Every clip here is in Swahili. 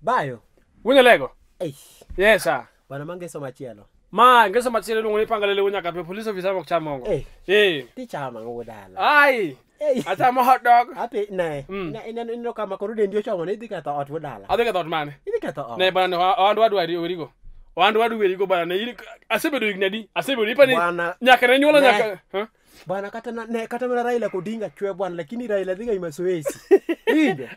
Bayo. bueno lego. Yes, sir. Wanamange so machielo. mani ngesomatshiyele lungu lephangalele unyaka phe police office ama kuchama ngo eh ti chama ngo dala ai ata ma hot dog ape na na ina ino kama korude ndio chama ne dikata ot dala ade kata ot mani ne kata ot ne bana ndo adwa ri origo wandu wadu go bana ne yiri asebedo ignadi asebedo ipani nyaka na nyola nyaka huh? bana kata na ne kata na Raila ko dinga chwe bwana lakini Raila dinga ima zoezi hivyo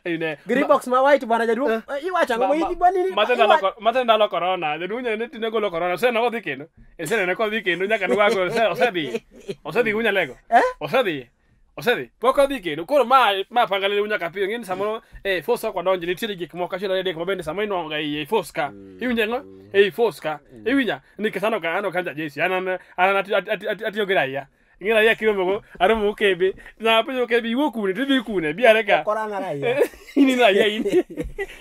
green box ma white bana jadu eh. eh, i wacha ngo yidi bani ni mata ndalo mata ndalo corona jadu nya ne tine golo corona na go kendo ese ne ko dhi nyaka ni wago se sena osadhi osadhi unya lego eh? osadhi osedhi pok odhi kendo koro ma ma pangane ne unyaka piyo ng'eni samoro e fos ka donje nitiere gik moko achiel ariyo adek ma bende samoro inwang'oga iye fos ka iwinja ng'o e fos ka iwinja nikech an ok an ok an jajesi an an atiyo gi raia ng'e raia kiromogo aromo okebe na apenjo okebe iwuok kune tidhi kune biare ka in in raia in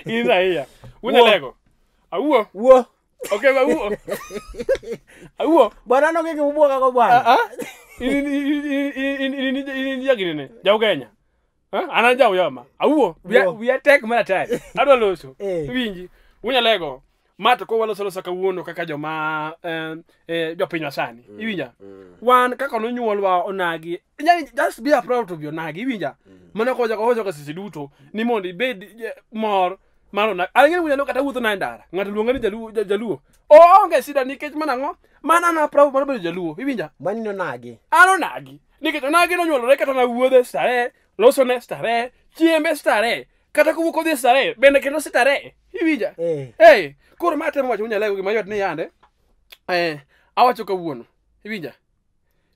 in wo unelego awuo wuo ok awuo awuo bwana nong'e gimubwogago bwana ininija ginene jau kenya an jau yoma awuo wiya tek mar atari adwa loso winji unyalego mat ko walosolosa kawuono kaka joma jopinywa sani iwinja wan kaka nonyuolwa onagi just be proud to be onagi iwinja mana kocha kahocho duto ni mondo ibed mor mano na ang ngeni wina kata wuotho na ndara ngato luonga ni jaluo jaluo o onge sida nikech mana ngo mana na prabu mana bedo jaluo iwinja mani no nagi ano nagi nikech nagi no nyuolore kata na wuodhe stare loso ne stare chiembe stare kata kuwuko dhi stare bende kendo sitare iwinja eh hey. koro mate mwacho unyalego gima yot ni yande eh awacho kawuono iwinja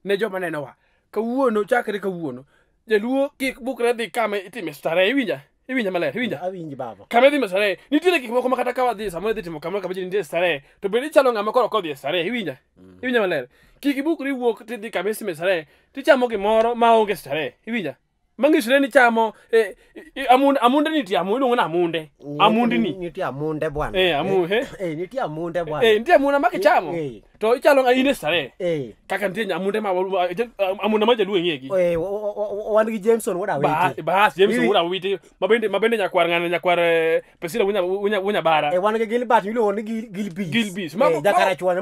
ne joma nenowa kawuono chakre kawuono jaluo kik bukre dhi kama itime stare iwinja iwinja maler iwinja awinji baba kama dhi masare nitiere gik moko makata ka wadhi samoro dhi timo kamoro kama ji nitie sare to bende ichalo ng'ama koro kodhi e stare iwinja iwinja maler kik ibukri wuok tidhi kama isime sare tichamo gimoro maonge stare iwinja mang'isore ni chamo eh, amunde, amunde nitie amunde iluongo na amunde amundni nitie amunde bwana eh, amu, eh? eh, nitie amunde eh, bwana eh, nitie amuna makichamo eh, eh. to ichalonga in israel eh. kaka nitie nyamunde amunda ma jaluong egiwan gi jameson bas jameson wudawiti mabende nyakwar ngane nyakwar eh, pesila wunyabara eh, wan gi gilbat miluongo ni gilbisjakarachwanyo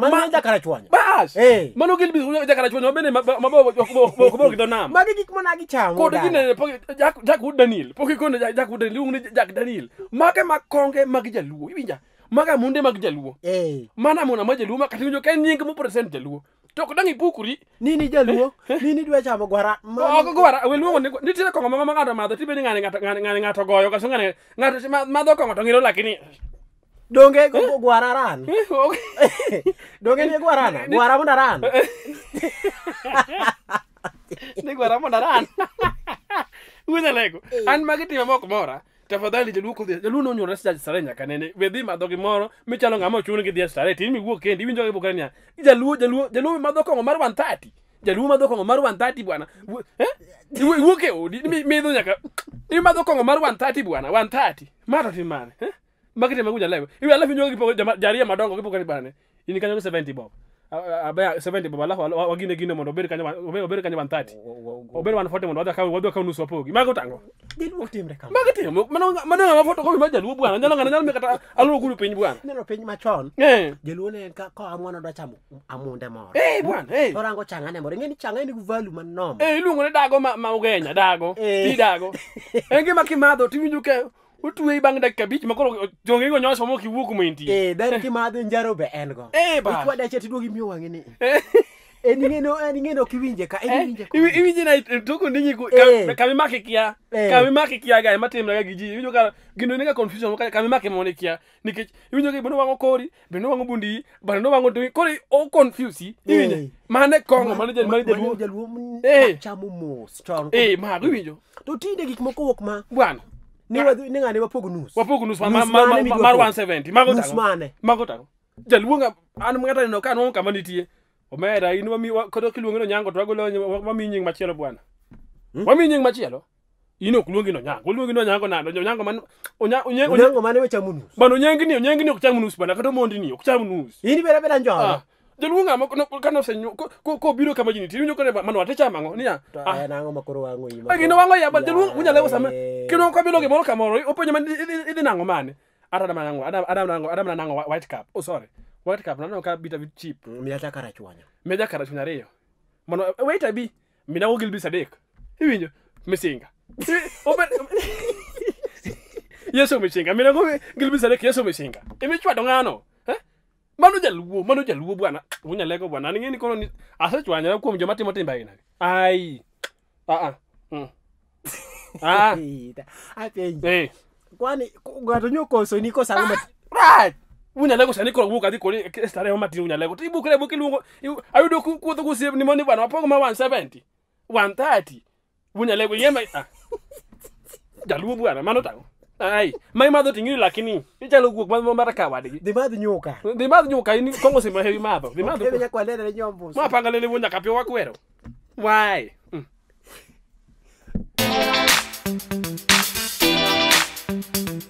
bas mano gilbis jakarachwanyo mabende mabobok dho nam magi gik monagichamokod ginene jak wood daniel pokikone jak wood daniel iluongo ni jak daniel make makonge mag jaluo iwinja maga munde mag jaluo eh mana mona ma jaluo ma kati winjo ka en nying mo present jaluo to ok dang' ipukori nini jaluo eh, eh. nini dwa nih. gwara ok gwara we luongo ni nitiere kong'o nih ma ng'ato madho tibedo ngani ng'ato ngani ng'ato goyo kaso ng'ane ng'ato madho kong'o to ng'iro lakini donge eh? go gwara ran donge ni gwara na gwara monda ran ni gwara monda ran wuonalego an magi time mok mora tafadhali jaluo jaluo nonyuolre sare nyaka nene wedhi madho gimoro michalo ng'ama ochun gidhi e stare tin miwuok kendi iwinjo gi bukania jaluo jaluo jaluo madho kong'o mar 130 jaluo madho kong'o mar 130 bwana eh iwuok e odi midho nyaka ni imadho kong'o mar 130 bwana 130 mato tim mane eh magite maguja lewe iwe alafu nyogi gipo jaria madongo gipo kani bwana ni kanyo 70 bob se vende baba alafu wagine gine mondo obed kanyo obed kanyo wan 30 obed wan 40 mondo wadhi kawo wadhi kawo nusu apogi mago tango dil wo timre kam mago tim mano mano ma foto ko imagine wo bwana nyalo ngana nyalo me kata alo guru piny bwana neno piny machon eh jeluo ne ka ko amwana do chamo amunde moro eh bwana eh orango changa ne moro ngeni changa eh, ni value man nom eh ilungo ne dago ma ugenya dago eh. ti dago engi makimadho timi nyuke otweye bang' dakika abich makoro jonge go nyoso mok iwuok mwentie e eh, dareti madhi njaro be en go eh, ichwadache tiduogi miyo wang'e ni en eh. ing'eno en ing'eno okiwinje ka iwinje natokondinyi kamimake kia kamimake kia ga ematimraga gi ji iwinjo ka gino niga confusion kamimake mone kia nikech iwinjo ka be nowang'o kori be nowang'o bundii bana nowang'o dui koro o confuse iwinje mane kongo mane jaluo chamo mos chon ma iwinjo to tinde gik moko wuok ma bwana ningane wapognus wapognus mar 170 mago tan mago tan jaluonga an mngatanino ka nuongo kama nitie omeda in kata kiluongino nyango to wagolo wamii nying machielo bwana wamii nying machielo in ok luongi no nyango oluongi no nyango nando nyango man onyango mane wechamunus bano onyengni onyengni ok chamunus bana kata omondni ok chamunus in bera bera njono joluo ng'ama ko biro kama jini nitie iwinjo kone mano wate chamang'o niya ah. en ang'o makoro wang'o ima gino wang'o yaba joluo lewo sama kino kabilo gimoro kamoro openjo man idhi nang'o mane adamna nang'o na nang'o white cap oh sorry white cap naneno ka bita bit cheap kara mm, miata karachuanya meja karachuanya reyo mano eh, wait abi minawo gilbis adek iwinjo misinga yeso misinga minago gilbis sadek yeso misinga imichwado ng'ano mano jaluo mano jaluo bwana unyalego bwana ning'e ni koro asechwanyora kuom joma timo timbe ainagi ai a a a apenji kwani ng'ato nyokoso ni kosa ah, right unyalego sani koro wuok adhi kodi starehe matin unyalego to ibukre buk iluongo ayudo kuwuotho gusiep ni moni bwana wapogo ma 170 130 unyalego yema jaluo bwana mano tang'o ai mai madho ting'i lakini ichalo guok madho mar kawadgi dhi madh nyuka dhi madh nyuka in kongo sima hewi madho dhi madho nyakwalelele nyombo mapanga lele wuon nyaka pio wakwero wai mm. Thank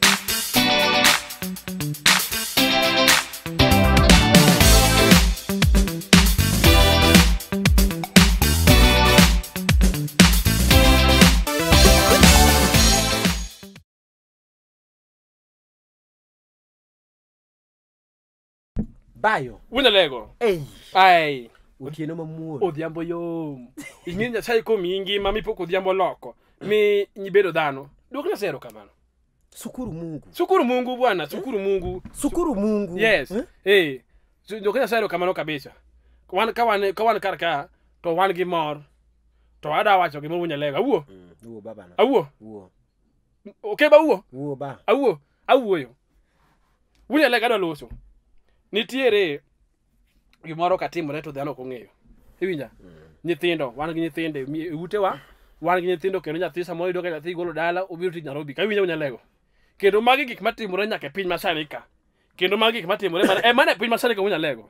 you. bayo wina lego ei ai otieno mamuol odhiambo yom ing'eyo nyasaye komiyingi mami pok odhiambo loko mi nyibedo dhano duokna sero kamano sukuru mungu sukuru mungu bwana sukuru mungu sukuru mungu yes eh hey. duokna sero kamano kabisa wan ka wan ka wan kar ka to wan gi mor to ada wacho gimoro wina lego awuo mm. awuo babana awuo awuo ba awuo awuo ba awuo awuoyo wunya lego adwa loso nitiere gimoro katimore to dhano ok ong'eyo iwinja mm. nyithindo wan gi nyithindo utewa wan gi nyithindo kendo nyathi samoro yudo ka nyathi golo dala obiro tij narobi ka iwinja unyalego kendo magi gik matimore nyaka e piny masani ka kendo magi gik matimore mana e mana e piny masani ka unyalego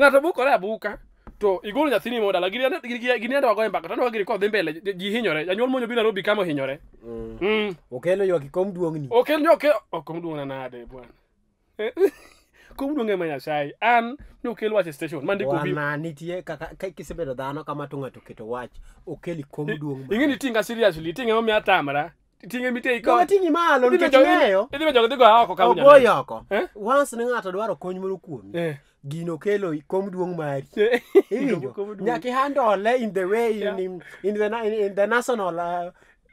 ng'ato bukore abuka to igolo nyathini mo dala gini ande wagoye mbaka tano wagiri kodhi mbele ji hinyore janyuol monyo biro narobi kama ohinyore mm. Mm. okelo ywak ikom e duong'ni okelo ywak ikom duong'na nade bwana eh. kom luonge ma nyasaye an ni okel wach e station mandikona nitie kaka kisebedo dhano kama to ng'ato keto wach okeli kom duong ing'e ni tinga seriously ting'e momi atamra ting'e mite ikotingi malo nikechng'eyo idhibe jog dhi go oko kaboy oh, oko eh? once ni ng'ato dwaro kony moro kuomi eh. gino kelo kom duong' mari eh. iwinjo nyaka ihandole in the way in, yeah. in, in, the, in, in the national uh,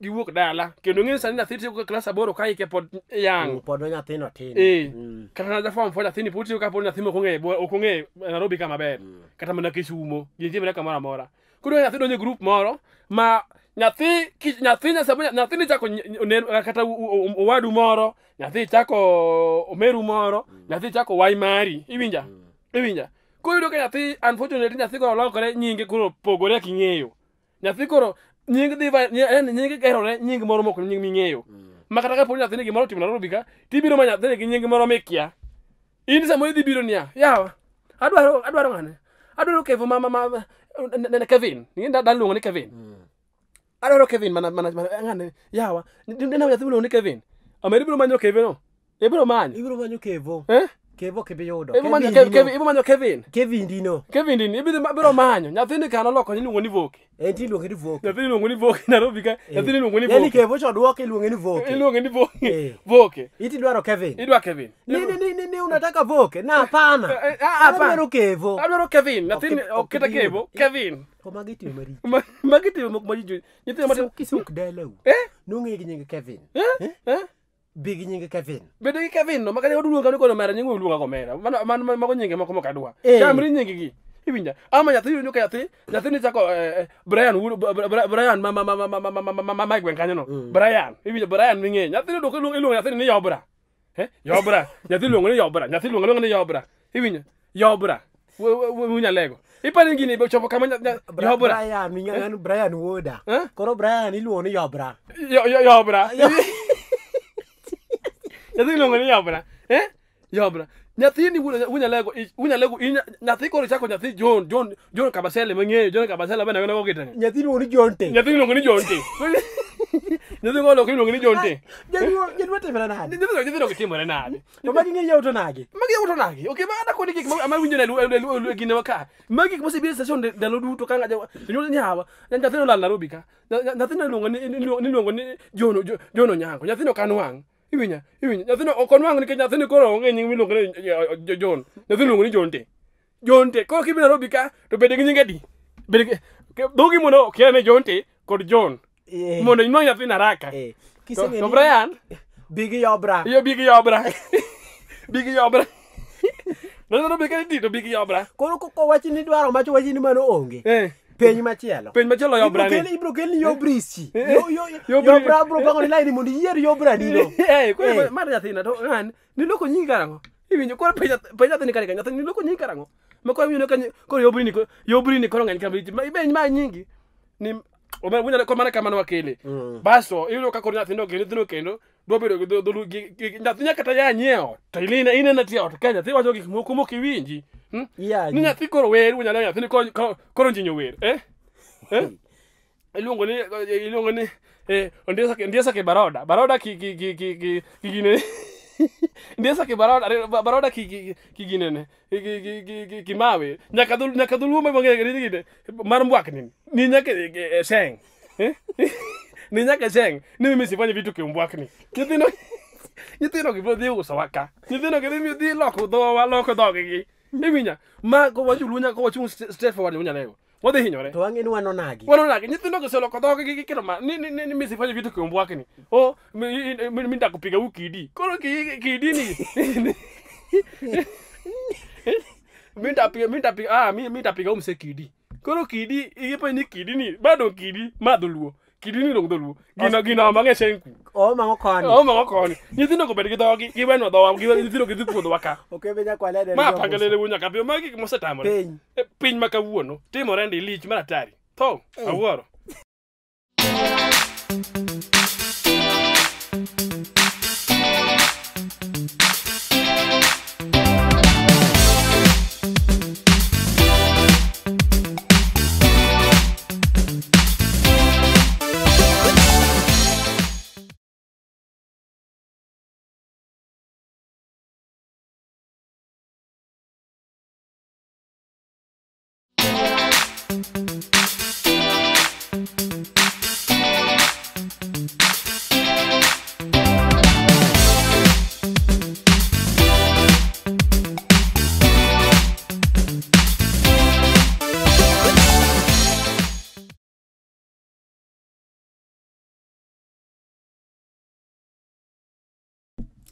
giwuok dala kendo ng'e sani nyathi tiyo klas aboro ka ike pod yango mm, pod nyathino tin ee mm. kata na jafom fo nyathini pod tiyo ka pod nyathi mok ong'eyo ok ong'eyo nairobi eh, ka maber mm. kata mana kisumo gintie mana kamoro amora koro nyathi donjo e grup moro ma nyathi ki nyathi nya sabu nyathi chako ne kata owadu moro nyathi chako omeru moro nyathi chako wai mari iwinja iwinja koro ka nyathi unfortunately nyathi ko lokore nyinge koro pogore king'eyo nyathi koro nying divine nying gerore nying moro mok nying mingeyo ma kata kapo ni nyathini gimoro otimo narobi ka tibiro ma nyathini gi nying moro mikia in samo idhi biro niya yawa adwaro adwaro ng'ane adwaro kevo ma ma kevin ni da dalungo ni kevin adwaro kevin mana mana ng'ane yawa ni na nyathini ni kevin amari biro manyo kevo no ibiro manyo ibiro manyo kevo eh kevo kibiyo do ibu kevin kevin dino kevin dino ibi biro manyo nyathini kan oloko ni luongo ni voki en ti iluonge ni voki nyathini iluongo ni voki narobi ka eh. nyathini iluongo ni voki yani kevo cho dwoke iluonge ni voki iluonge eh, ni voki eh. voki iti dwaro kevin idwa kevin ni ni ni ni unataka voke na hapana ah, hapana adwaro kevo adwaro kevin nyathini okita kevo kevin ko magi tiyo maricho magi tiyo mok maricho nyithindo matimo kisuk dalau eh nong'e gi kevin eh eh big nyinge kavin bedo gi kavin no makanya waduonga ni kono mera nyinge waduonga ko mera man man mako nyinge moko moko adwa chamri nyinge gi iwinja ama nyathi yudo ka nyathi nyathi ni chako Brian Brian ma ma ma ma ma ma ma ma Mike kanyo no Brian iwinja Brian ming'e nyathi ni doko iluongo nyathi ni Yobra eh Yobra nyathi iluongo ni Yobra nyathi iluongo ni Yobra iwinja Yobra wunya lego ipani gini chopo kama Yobra Brian ming'e Brian woda koro Brian iluongo ni Yobra Yobra nyathi iluongo ni yobna eh yobna nyathini wunyalego wunyalego nyathi koro chako nyathi John John John Kabasele mang'eyo John Kabasele bana gana gogita nyathi iluongo ni John te nyathi iluongo ni John te nyathi ngolo iluongo ni John te jadwa ah, timore nade nyathi nyathi iluongo timore nade to magi ng'eyo to nage magi to nage okay ma ana kodi gik ma winjo na gine wa ka magi gik mosebiro station ndalo duto ka ngaja nyuol nyawa nyathi nolal Nairobi ka nyathi iluongo ni iluongo ni John John Onyango nyathi no kan wang' iwinya iwinya nyathino ok onwang' nikech nyathini koro onge nying miluongo ni eh, eh, eh, john nyathi iluongo ni john te john te koro kibi narobi ka to bede gi nying adi dhogi mondo okia ne john te kod john mondo inwang' nyathini haraka to brian bigi yobra iyo bigi yobra bigi yobra naneno be ka iti to bigi yobra koro kowach ni dwaro macho wachi ni mano onge piny machielo piny machielo yobra ni ibro kelni yobrichi yobra eh, bro pango laini mondo iyier yobra mar nyathina to ng'ani niloko nyingi karang'o iwinjo koro penj nyathini kare kanyo nyathini niloko nyingi karang'o ma koro iwinjo koro yobrini yobrini koro ng'eny kambi ma ma nyingi ni omedo koro mana kamano wakele mm. baso iyudo ka koro kendo nyithindo kendo dobedo nyathi nyaka ta ya to ilina inena tiyo to ka nyathi wacho gik moko mok iwinji hmm? ni nyathi koro wer wunyalo nyathi ni koro njinyo wer eh, eh? iluongo ni eh, iluongo ni eh, ndiesa ki baroda baroda ki ndiesa ki baroda baroda ki nyaka dhuluo ma e ni gine mar mbwak ni ni nyaka seng ni nyaka cheng ni mimi sifanye vitu kiumbwakni nyithindo nyithindo gi bodhi uso waka nyithindo gi dhimi dhi loko dho wa loko dhogi gi iminya ma kowachulu nyaka kowachung step forward ni unyalego wadhi hinyore to wang'e ni wanonagi wanonagi nyithindo gi oseloko dhogi gi gikino ma ni ni ni misifanye vitu kiumbwakni o mindako piga u kidi koro kidi ni ah, mitapiga umse kidi koro kidi igipa ni kidi ni badong kidi madholuo gini long dholuo gino gino ma ngeche nku o oh, ma ngokoni o oh, ma ngokoni nyithindo go bed gi dhogi gi wen dhowa gi nyithindo gi dhi puodho waka okay be nyakwa lede ma pangale le wunya kapio magi mo se tamore piny eh, piny ma kawuono timore ndi lich mara tari tho awuoro Thank you.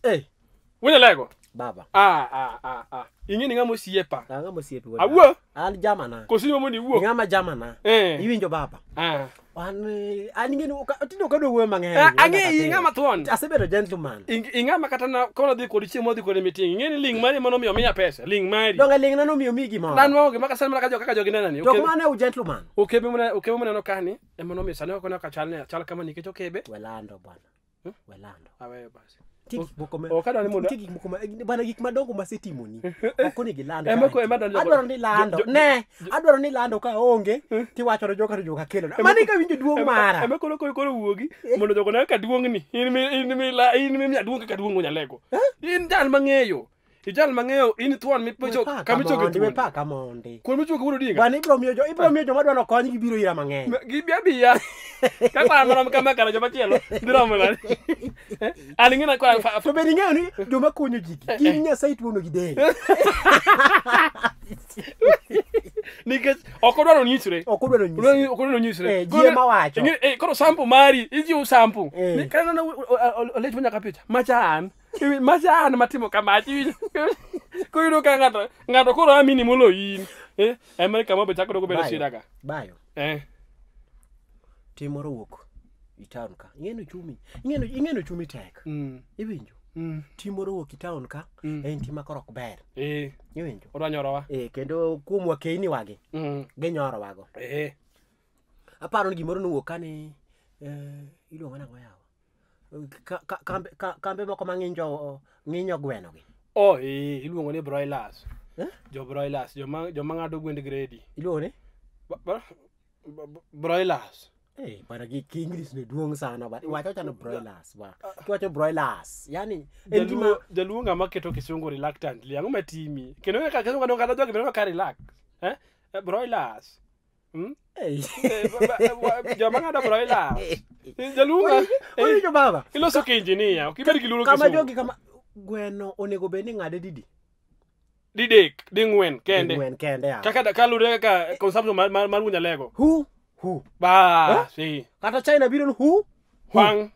Hey, win a leg baba ah ah ah ah inyi ah, ni ngamo siye pa nga ngamo siye piwa awo al jamana kosi mo ni wo ngama jamana eh iwinjo baba ah an an ngene tindo kado wo mang'eny ang'e ngama tuon asebedo ah, gentleman ingama kata na kono dhi kod chiemo dhi kod meeting ngene ling mari mono miyo pesa ling mari donga ling nano miyo migi mo dan wonge maka sana kaka kaka jogi nana ni okay to u gentleman okebe mona okebe mona no kani emono eh, miyo sana kono ka chalne chal kama nikech okebe welando bwana hmm? welando awe basi mana gik madongo masetimoni okonigilandadwaro ni lando ne adwaro ni lando ka onge tiwacho ne joka to joka kelonamano ka winjo duong' mara ema koro koyo koro wuogi eh? mondo jogo ne kaka duong'ni in mimiaduong' kaka duong' onyalego eh? in jal mang'eyo ijal mang'eyo in thuon mipaka mondi kuon michuoke wuro dinga wani ibro miyo jo ibro miyo joma dwano kony gibiro ira mang'eny gibia bia kakwara marom kama kara joma tielo biromo nani aling'ina kwa to bende ing'eyo ni joma konyo ji eh, gin eh. nyasaye tuono gi del nikech ok odwaro nyisre ok odwaro nyisre jie mawacho koro eh, sampu mari ijiu sampu kanana olech uh, uh, uh, mo nyaka picha macha an masan matimo kamach koyudo ka ng'ato ng'ato koro amini molo in eh, amerika mobe chako dogo bedo shidaka bayo eh. timoro wuok itown e ka ing'eno chumi ing'eno chumi tek mm. iwinjo mm. timoro wuok itown e ka mm. en tima koro ok ber eh. iwinjo odwa nyorowa kendo kuom wakeyni wagi ginyorowago aparo ni gimoro nowuok ka ni iluongo nang'o yawo kambe moko mang'injo ng'injo gweno gi o oh, ee eh, iluongo ni broilers eh? jo broilers joma joma ng'ado gwend gredi iluongo ni broilers Hey, eh, para gi kiinglish ni duong' sana but iwacho chano broilers ba ah, kiwacho broilers yani en gima jaluo ng'ama keto kisungu reluctantly ang'o matimi kendo kaka kisungu kadongo kata jogi bedo ka relax eh, eh broilers Hmm? Eh, eh, jamanga eh, iloso ke engineer jogi kama gweno onego bed ni ng'ade didi didek ding'wen kende kaka consumption mar mar ba si kata china biro hu hang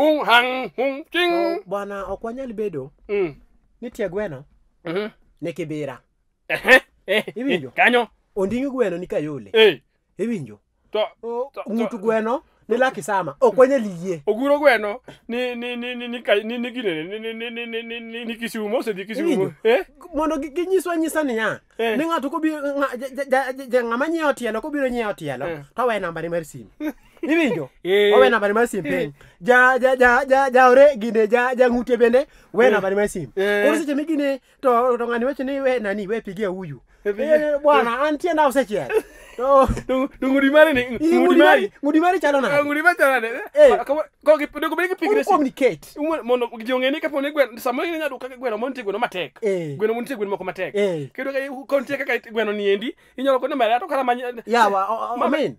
hung hang hung ching bwana ok wanyal bedo mm nitie gweno mhm kibira iwinjo kanyo ondingi gweno ni kayole hey. iwinjo ngut gweno ni laki sama okwenye liye oguro gweno ni kisumo osedhi kisumo mondo ginyiso anyisa niya ni ng'ato kobirojang'ama nyiewo tielo kobiro nyiewo tielo to we nambani mar sim iwinjo owe nambani mar sim piny jaore gine jang'utie bende we nambani mar sim koro seche migine to ng'ani wacho ni we nani we pigi auyu Eh, bwana antienda usechiel to oh. ngudi mari ni ngudi mari ngudi mari chalo na eh, ngudi mari chalo na eh, eh ko gi do pigre communicate um- mondo gionge ni kapo gwen samo ni nyadu kaka gweno monti gweno matek gweno monti gweno moko matek kendo ka kontie kaka gweno ni endi inyalo ko ni mari to kala manya yawa amen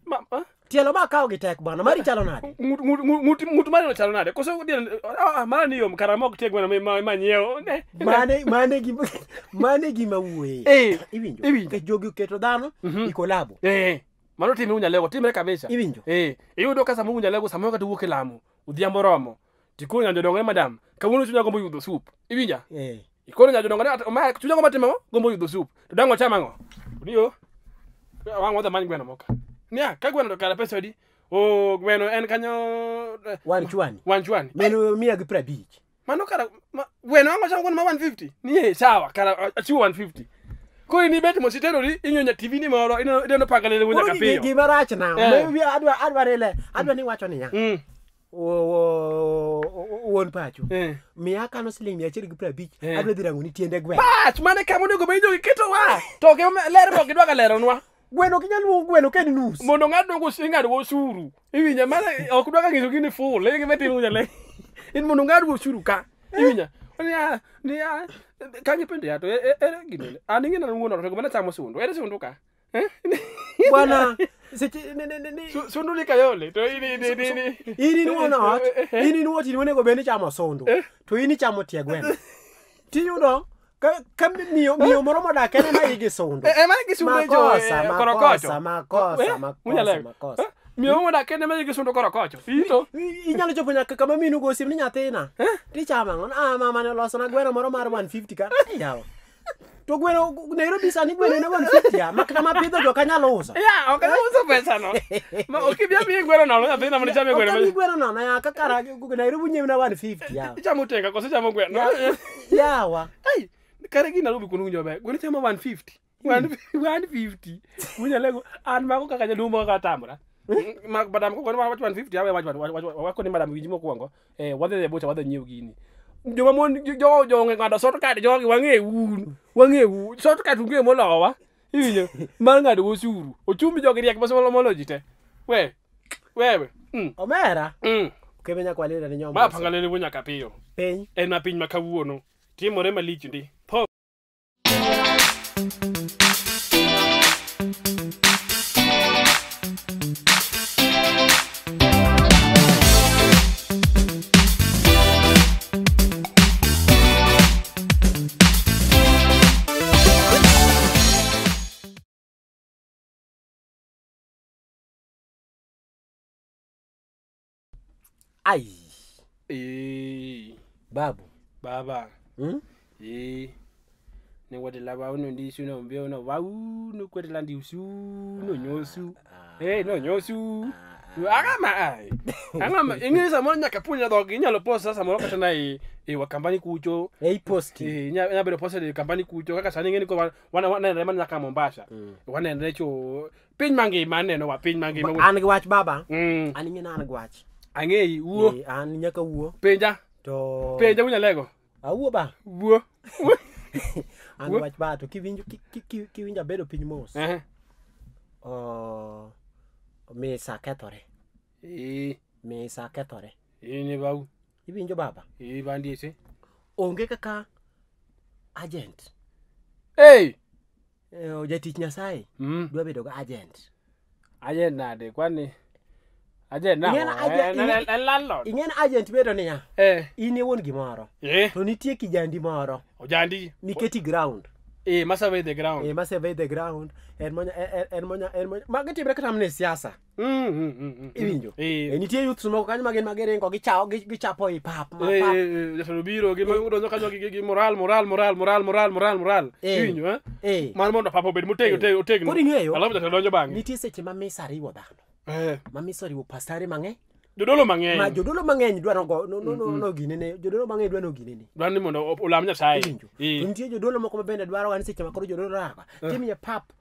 tielo ma kaw gi tek bwana mari chalo nade ng'ut mari no chalo nade koso ah, ah, mara ni yom kara mok tek bwana manyiewo mane mane gima wuoye eh, iwinjo iwinjo jogi keto dhano mhm. ikolabo eh, eh mano timi unyalego timre kabisa iwinjo eh iyudo ka samo unyalego samo kata wuok e lamo udhiambo romo tikon nyanjo dong'e madam kawuono chunya gombo yudho sup iwinja eh ikon nyanjo dong'e ma chunya gombo timo gombo yudho sup to dang'o chama ng'o udiyo wang' wadha many gweno moka Nia, ka gweno to kara pesa adi? Oo, gweno en kanyo... One eh, chwani. One chwani. Meno mia gi prabich. Mano kara... Gweno ang'o chan gweno ma 150? Nie, sawa, kara achiwo 150. Koi ni bet mo sitero ri inyonya TV ni moro ino deno pagale le wunyaka piyo. Koi ni gima rach na. Eh. Mewi adwa adwa rele. Adwa mm. ni wacho niya. Mm. Won pacho. Eh. Mia kano siling mia chiri gupra bich. Adwa dirangu ni tiende gwe. Pach! Mane kamo ni gubayi nyo kito wa. Toke ler mo gidwa ka lero nwa. wena okinyal wuo gweno ka en eh? nus mondo ng'adno go ing'ado go osuru iwinya mana ok dwa ka ng'iso gini ful le gima timo nyale in mondo ng'ad go osuru ka iwinya niya niya kangi pende ya to ere e- gini an ing'e nan wuono otego mana chamo sundu ere sundu ka eh? Bwana, seche, ne, ne, ne, ne. Sundu ni kayole, to ini, ini, ini. Ini ni wana hati, eh, ini ni wati ni wane gobe ni chamo sundu, to ini chamo tia gwen. Tinyo dong, miomoro eh? modak en ema igi sunde eh, ema igi e eh, ito inyalo chopo nyaka kama minu go sim ni nyathina tichama ng'on ah mama ne olosona gweno moro mar 150 ka yawa to gweno Nairobi sani gweno ne wan fitia makata mapidho jok anyalo uso ya ok uso pesa no ma okibia mi gweno no ya pesa mani chame gweno mi gweno no ya kakara Nairobi nyem na 150 ya chamo tenga kose chamo gweno yawa ai kare gin alubi kunu winjo maber gwen chamo 150 hmm. winyalego an mago kaka jaduomo kaka tamra madam wakoni madam winji mokwongo eh, wadhi dhe bucha wadhi nyiew gini joma mon jo jonge ngado sort card jo gi wange e un wange e u sort card unge molowa iwinyo mar ngado osuru ochumi jogi riek mosomo molo ji te we wewe mm. omera mm. kebe nyakwalira ni nyoma apangalene bo nyaka piyo piny en ma piny ma kawuono timore malich ndi tho Ai. Ee. Babu. Baba. Hmm? nengoti lava unondisu nombeuno vaunu kwetela ndisu nonyosu nonyosu angamaingisamoro nyaka puonja dhok inyalo posa samoro kata nai e, e wakampani kucho inyabedo posede kampani kucho e, kaka sani ingeni kowanenre mana nyaka mombasa hmm. wanenre cho piny mangima aneno wa piny mangimaan gi wach baba hmm. an ingena an gi wach ang'ei wuo an nyaka wuo penja to penja unyalego awuo ba wuo an wach ba to kiwinjo kiwinjo abedo piny mos misa kethore misa kethore bau iwinjo baba bandiete onge kaka agent e jatich nyasaye mm. dwa bedo ga agent agent nade kwani ing'eni eh, agent bedo niya eh. in iwuon gimoro eh. to nitie kijandi moro ojandi miketi ground eh, masurvey the ground eh, the ground e siasa mm, mm, mm, iwinjo eh. Eh, nitie youths moko kanyo magin magiringo gichapo i e pap ma eh, biro moral moral moral moral moral moral moral eh. mondo pap obed ing'eyo nitie seche ma misa dhano eh. ma misori upastare mang'eny jodolo mang'eny ma jodolo mang'eny dwa no, no, noginene jodolo mang'eny dwa noginene dwani mondo olam nyasaye ee. to nitie jodolo moko ma bende dwaro ni seche ma koro jodolo raka uh. Eh. timye pap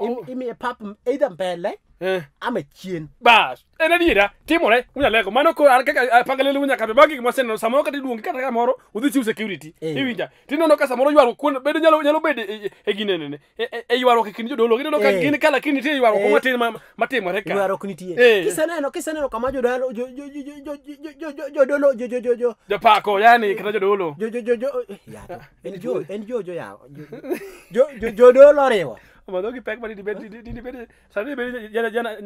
oh. imi e pap either mbele eh. ama chien bas en adiera timore unyalego mano ko apangalele unyaka be bagi gimwaseneno samoro kata iluongi kata kamoro udhi chiw security eh. iwinja tineno ka samoro ywaruok kuon bedo nyalo nyalo bedo e, e ginenene e, e, e ywaruok e kind jodolo gino ka eh. gin ka lakini nitie ywaruok eh. matin ma, matimore ka ywaruok nitie eh. kiseneno kiseneno kama jodolo jodolo jojojojo jopako yani kata jodolo jojojojo en jo en jo jo yawo jodolo riwo umadogi pack bali debate debate sasa debate jana jana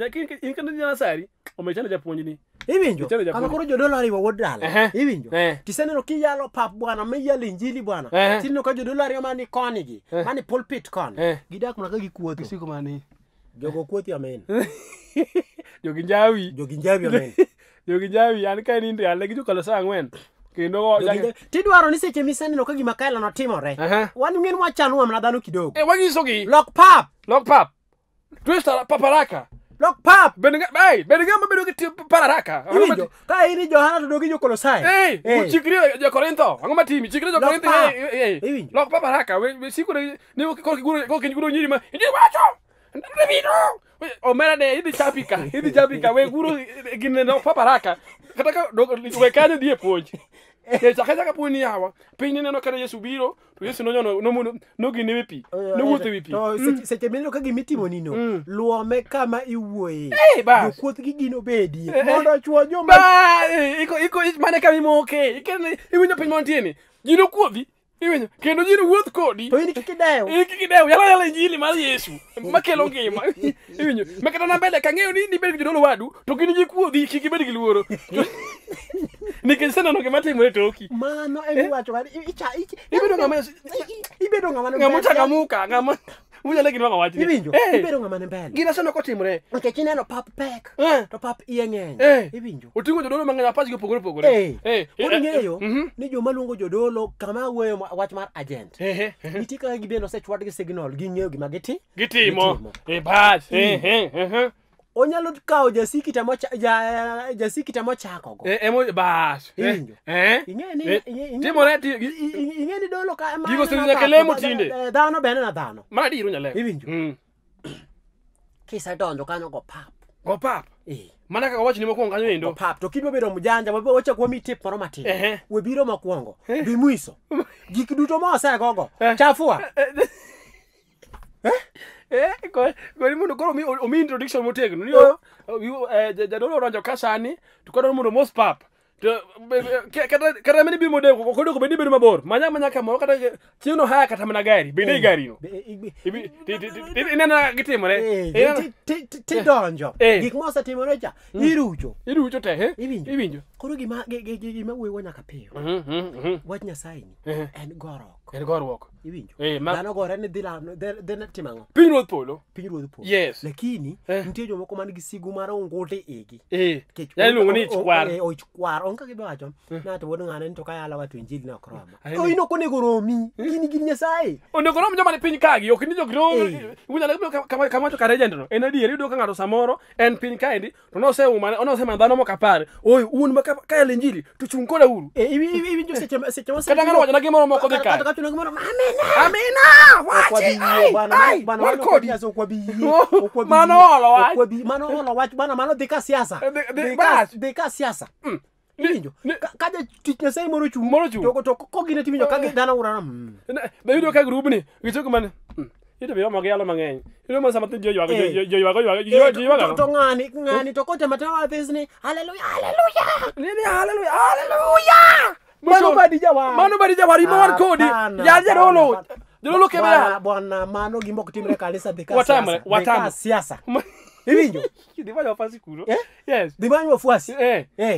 inkana jana sari umechana japo nyini hivi njo kama kuru jodola ali wodala uh-huh. hivi njo uh-huh. tisenero kiyalo pap bwana meyali injili bwana uh-huh. tinno ka jodolo ari mani koni gi mani pulpit koni gidak mna ka gikuoto kisiko mani jogo kuothi amen jogi njawi jogi njawi amen jogi njawi an ka nindi an le gi jokalo sa ang'wen kendo tidwaro ni seche miseneno ka gima kaelano timore wan ng'en wachano wamna dhano kidogo e, wanyisogi lok pap lok pap twista paparaka lok pap bed ng'ama bedo gi pararaka iwinjo ka in e johana to dogi jokolosai uchikri e jokorintho ang'o matimi chikri jokorintho iwinjo lok pap haraka ni kokiguro nyiri ma iji wacho omera ne idhi chapika idhi chapika we guro gine lok pap kata ka we kanyo dhi e puonj kech akecha ka puonj ni yawa piny neneno kata yesu biro to yesu nonyo nogine wi pi nowuotho wi piseche mm. mineno ka gimitimonino mm. luome kama iwuoyejokuoth eh, gi gin obedie eh, eh. mondo chuo jomane kamimoke iwinjo piny mantieni ji nokuodhi iwinyo kendo jini wuoth kodi to in kikidewo in kikidewo yala yala injili e mar yesu makelo ngima iwinyo makata na mbele kang'eyo ni nibed gi jodolo wadu to kin jikuodhi kik ibed gi luoro nikech seneno gima timore e toki mano emiwacho ibedo ng'ama ng'ama ochangamuka ng'ama unyalo gin mama wachni iwinjo hey. ibedo ng'ama ne mbele gin aseno kotimore nikech ineno pap pek eh. to pap iye ng'eny eh. iwinjo oting'o jodolo mang'eny apachgi opogore opogore eh. eh. koro ng'eyo eh. mm -hmm. ni joma luongo jodolo kama wuoyo wach mar agent eh. eh. eh, eh. nitie kaka gibende osechwad gi signal ging'eyo gima giti gitimo bach eh. eh. eh. eh. onyalo kawo jasikita jasikita mochakogo eh, eh, eh, ing'e ni dolokalemo tinde dhano be nena dhano maradiro nyale iwinjo mm. kisedonjo kanyo go pap go pap mana kaka wachni mokwongo kanyo endo pap to kidwa bedo mjanja wachakwami tip moro matin we biro mokwongo bi mwiso gik duto mosegogo chafua eh Eh, mondo koro omi introduction motegno eh. uh, uh, ni jadolo oranjo ka sani to kwadwa mondo mos pap kata mene bi modeko ok odeko bed ibedo mabor manya manya kamoro kata chieng' no haya kata mana gari bende i eh. gari no ineno kaka gitimore tidonjo gik mosetimore cha hmm. irucho irucho te eh? iwinjo koro gima gima wuoyo nyaka piyo mhm, mhm, mhm. wach nyasaye ni en gorok en gorwok iwinjo eh, dhano gore ni dhi timo ang'o pinyruodh polo pinyruodh polo yes lakini eh. nitie jomoko man gi sigu mar ongute igi eh. iluongo ni ichkwar ichkwar onge kaka ibowacho nato wuod ng'ane ni to kayala wato injili ne ok roma in ok onego romi gini gin nyasaye onego rom joma ni piny kagi ok ni jok romi kama to karejendno en adier iyudo ka ng'ato samoro en piny kaendi to noseuma nosemanyo dhano mo kapar oi un maka kaya lenjili tuchungkole ulu ibi ibi ibi njo seche amena amena mano wala mano wala mano deka siasa eh, deka deka siasa mm. Ibinjo. Kaja tichne sai moro chu. Moro Toko toko kogine timinjo kage eh. dana ka grubni. Gicho itobiro moko yalo mang'eny iromo sama tin joywak joywak eh. joywak joywak eh, to ng'ani ng'ani to kotematawa pesni haleluya haleluya nini haleluya haleluya mano badi jawar mano badi jawar imawan kodi yal jarolo jarolo kebea bwana mano gimbo kutimre kabisa dhika siasa watamre watamre siasa Nilivyo. Divine wa fasi kulo. Eh? Yes. Divine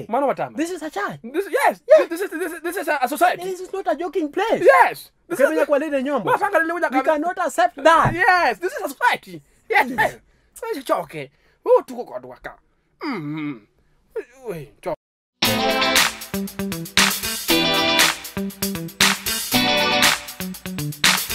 Mano watamba. This is a church. This yes. This is this this is a society. This is not a joking place. Yes. This Kemenya is kwa nyombo. Mafanga lile uja. We cannot accept that. Yes. This is a society. Yes. Sasa choke. Wewe tuko kwa duka. Mm. Mm-hmm. Wewe choke. Thank you.